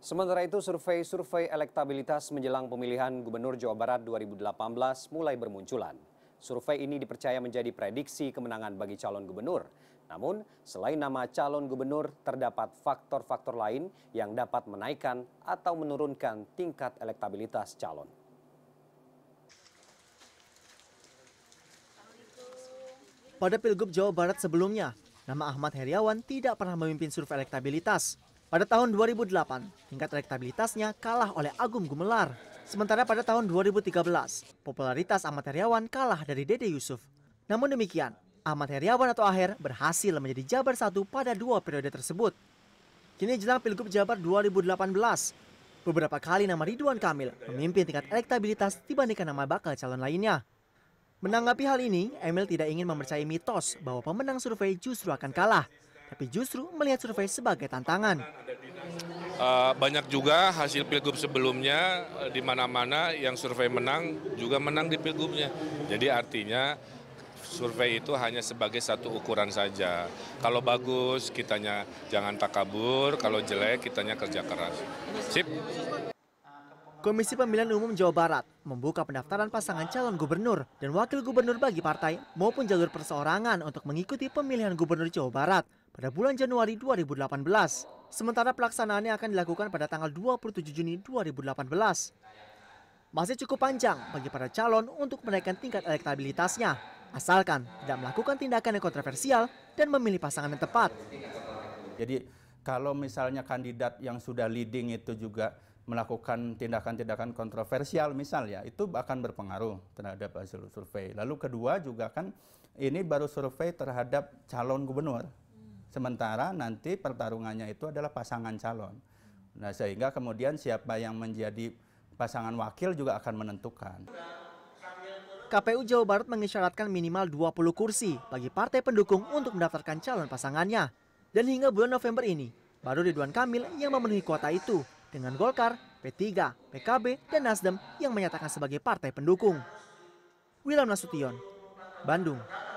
Sementara itu, survei-survei elektabilitas menjelang pemilihan Gubernur Jawa Barat 2018 mulai bermunculan. Survei ini dipercaya menjadi prediksi kemenangan bagi calon gubernur. Namun, selain nama calon gubernur, terdapat faktor-faktor lain yang dapat menaikkan atau menurunkan tingkat elektabilitas calon. Pada Pilgub Jawa Barat sebelumnya, nama Ahmad Heriawan tidak pernah memimpin survei elektabilitas. Pada tahun 2008, tingkat elektabilitasnya kalah oleh Agung Gumelar. Sementara pada tahun 2013, popularitas Ahmad Heriawan kalah dari Dede Yusuf. Namun demikian, Ahmad Heriawan atau Aher berhasil menjadi Jabar satu pada dua periode tersebut. Kini jelang Pilgub Jabar 2018, Beberapa kali nama Ridwan Kamil memimpin tingkat elektabilitas dibandingkan nama bakal calon lainnya. Menanggapi hal ini, Emil tidak ingin mempercayai mitos bahwa pemenang survei justru akan kalah tapi justru melihat survei sebagai tantangan. Eh, banyak juga hasil pilgub sebelumnya eh, di mana-mana yang survei menang juga menang di pilgubnya. Jadi artinya survei itu hanya sebagai satu ukuran saja. Kalau bagus, kitanya jangan takabur. Kalau jelek, kitanya kerja keras. Sip. Komisi Pemilihan Umum Jawa Barat membuka pendaftaran pasangan calon gubernur dan wakil gubernur bagi partai maupun jalur perseorangan untuk mengikuti pemilihan gubernur Jawa Barat pada bulan Januari 2018. Sementara pelaksanaannya akan dilakukan pada tanggal 27 Juni 2018. Masih cukup panjang bagi para calon untuk menaikkan tingkat elektabilitasnya, asalkan tidak melakukan tindakan yang kontroversial dan memilih pasangan yang tepat. Jadi kalau misalnya kandidat yang sudah leading itu juga melakukan tindakan-tindakan kontroversial misalnya itu akan berpengaruh terhadap hasil survei. Lalu kedua juga kan ini baru survei terhadap calon gubernur. Hmm. Sementara nanti pertarungannya itu adalah pasangan calon. Nah, sehingga kemudian siapa yang menjadi pasangan wakil juga akan menentukan. KPU Jawa Barat mengisyaratkan minimal 20 kursi bagi partai pendukung untuk mendaftarkan calon pasangannya. Dan hingga bulan November ini, baru Ridwan Kamil yang memenuhi kuota itu dengan Golkar, P3, PKB, dan Nasdem yang menyatakan sebagai partai pendukung. William Nasution, Bandung.